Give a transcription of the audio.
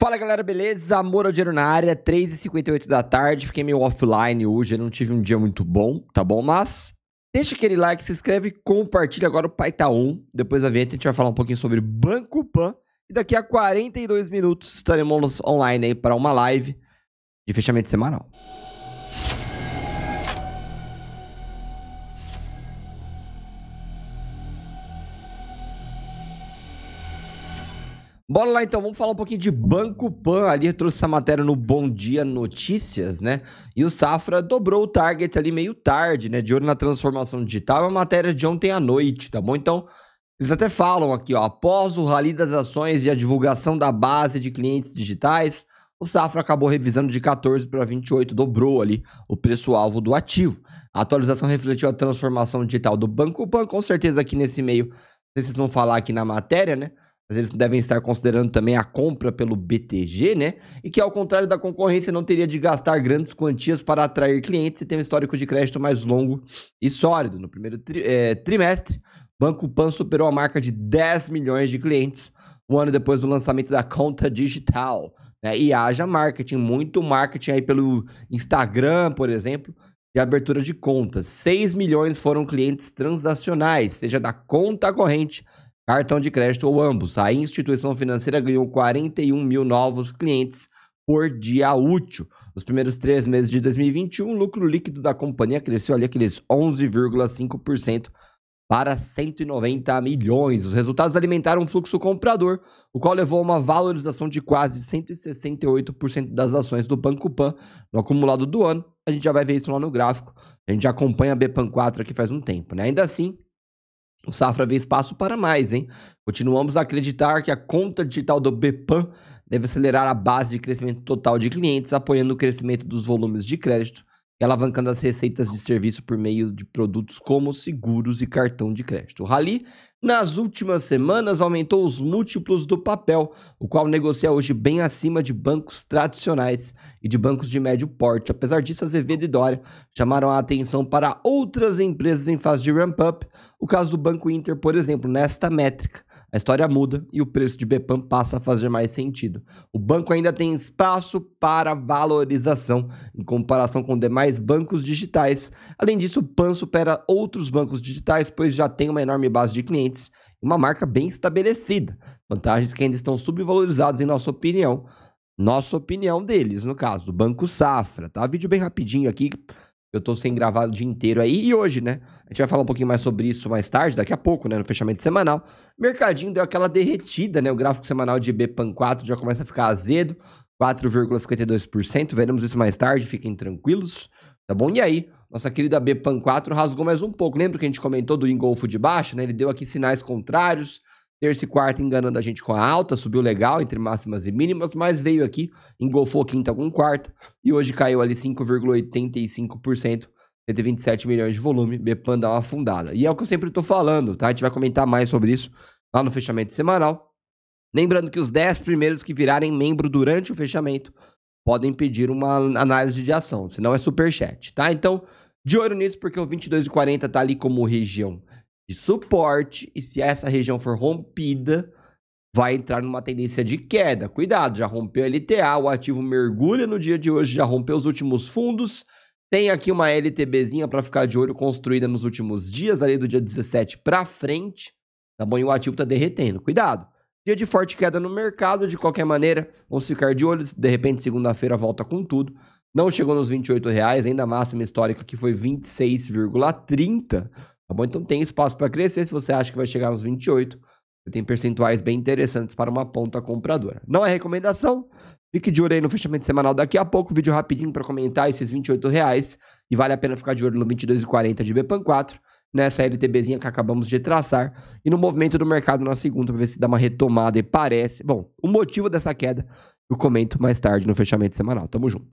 Fala galera, beleza? Amor ao dinheiro na área, 3h58 da tarde. Fiquei meio offline hoje, eu não tive um dia muito bom, tá bom? Mas deixa aquele like, se inscreve, compartilha agora o Pai tá um. Depois da vinheta a gente vai falar um pouquinho sobre Banco Pan. E daqui a 42 minutos estaremos online aí para uma live de fechamento semanal. Bora lá então, vamos falar um pouquinho de Banco Pan. Ali trouxe essa matéria no Bom Dia Notícias, né? E o Safra dobrou o target ali meio tarde, né? De olho na transformação digital. É uma matéria de ontem à noite, tá bom? Então, eles até falam aqui, ó. Após o rally das ações e a divulgação da base de clientes digitais, o Safra acabou revisando de 14 para 28, dobrou ali o preço-alvo do ativo. A atualização refletiu a transformação digital do Banco Pan. Com certeza aqui nesse meio, vocês vão falar aqui na matéria, né? Mas eles devem estar considerando também a compra pelo BTG, né? E que, ao contrário da concorrência, não teria de gastar grandes quantias para atrair clientes e tem um histórico de crédito mais longo e sólido. No primeiro tri é, trimestre, Banco Pan superou a marca de 10 milhões de clientes, um ano depois do lançamento da conta digital. Né? E haja marketing, muito marketing aí pelo Instagram, por exemplo, de abertura de contas. 6 milhões foram clientes transacionais, seja da conta corrente cartão de crédito ou ambos. A instituição financeira ganhou 41 mil novos clientes por dia útil. Nos primeiros três meses de 2021, o lucro líquido da companhia cresceu ali aqueles 11,5% para 190 milhões. Os resultados alimentaram um fluxo comprador, o qual levou a uma valorização de quase 168% das ações do Banco Pan no acumulado do ano. A gente já vai ver isso lá no gráfico. A gente já acompanha a BPAN 4 aqui faz um tempo, né? Ainda assim, o Safra vê espaço para mais, hein? Continuamos a acreditar que a conta digital do BPAN deve acelerar a base de crescimento total de clientes, apoiando o crescimento dos volumes de crédito alavancando as receitas de serviço por meio de produtos como seguros e cartão de crédito. O Rally, nas últimas semanas, aumentou os múltiplos do papel, o qual negocia hoje bem acima de bancos tradicionais e de bancos de médio porte. Apesar disso, Azevedo e Dória chamaram a atenção para outras empresas em fase de ramp-up, o caso do Banco Inter, por exemplo, nesta métrica. A história muda e o preço de Bepan passa a fazer mais sentido. O banco ainda tem espaço para valorização em comparação com demais bancos digitais. Além disso, o PAN supera outros bancos digitais, pois já tem uma enorme base de clientes e uma marca bem estabelecida. Vantagens que ainda estão subvalorizadas, em nossa opinião. Nossa opinião deles, no caso, do Banco Safra, tá? Vídeo bem rapidinho aqui, eu tô sem gravar o dia inteiro aí. E hoje, né? A gente vai falar um pouquinho mais sobre isso mais tarde, daqui a pouco, né? No fechamento semanal. Mercadinho deu aquela derretida, né? O gráfico semanal de BPAN 4 já começa a ficar azedo. 4,52%. Veremos isso mais tarde, fiquem tranquilos. Tá bom? E aí? Nossa querida BPAN 4 rasgou mais um pouco. Lembra que a gente comentou do engolfo de baixo, né? Ele deu aqui sinais contrários. Terça e quarta enganando a gente com a alta, subiu legal entre máximas e mínimas, mas veio aqui, engolfou quinta com quarta e hoje caiu ali 5,85%, 127 milhões de volume, Bepan dá uma afundada. E é o que eu sempre estou falando, tá? A gente vai comentar mais sobre isso lá no fechamento semanal. Lembrando que os 10 primeiros que virarem membro durante o fechamento podem pedir uma análise de ação, senão é superchat, tá? Então, de olho nisso, porque o 22,40 tá ali como região de suporte e se essa região for rompida, vai entrar numa tendência de queda. Cuidado, já rompeu a LTA, o ativo mergulha no dia de hoje, já rompeu os últimos fundos. Tem aqui uma LTBzinha para ficar de olho construída nos últimos dias, ali do dia 17 para frente, tá bom? E o ativo tá derretendo. Cuidado. Dia de forte queda no mercado, de qualquer maneira, vamos ficar de olho. De repente, segunda-feira volta com tudo. Não chegou nos 28 reais, ainda máxima histórica que foi 26,30 Tá bom? Então tem espaço para crescer. Se você acha que vai chegar nos 28, você tem percentuais bem interessantes para uma ponta compradora. Não é recomendação. Fique de olho aí no fechamento semanal daqui a pouco. Vídeo rapidinho para comentar esses 28 reais. E vale a pena ficar de olho no 22,40 de Bepan 4 nessa LTBzinha que acabamos de traçar e no movimento do mercado na segunda para ver se dá uma retomada e parece. Bom, o motivo dessa queda eu comento mais tarde no fechamento semanal. Tamo junto.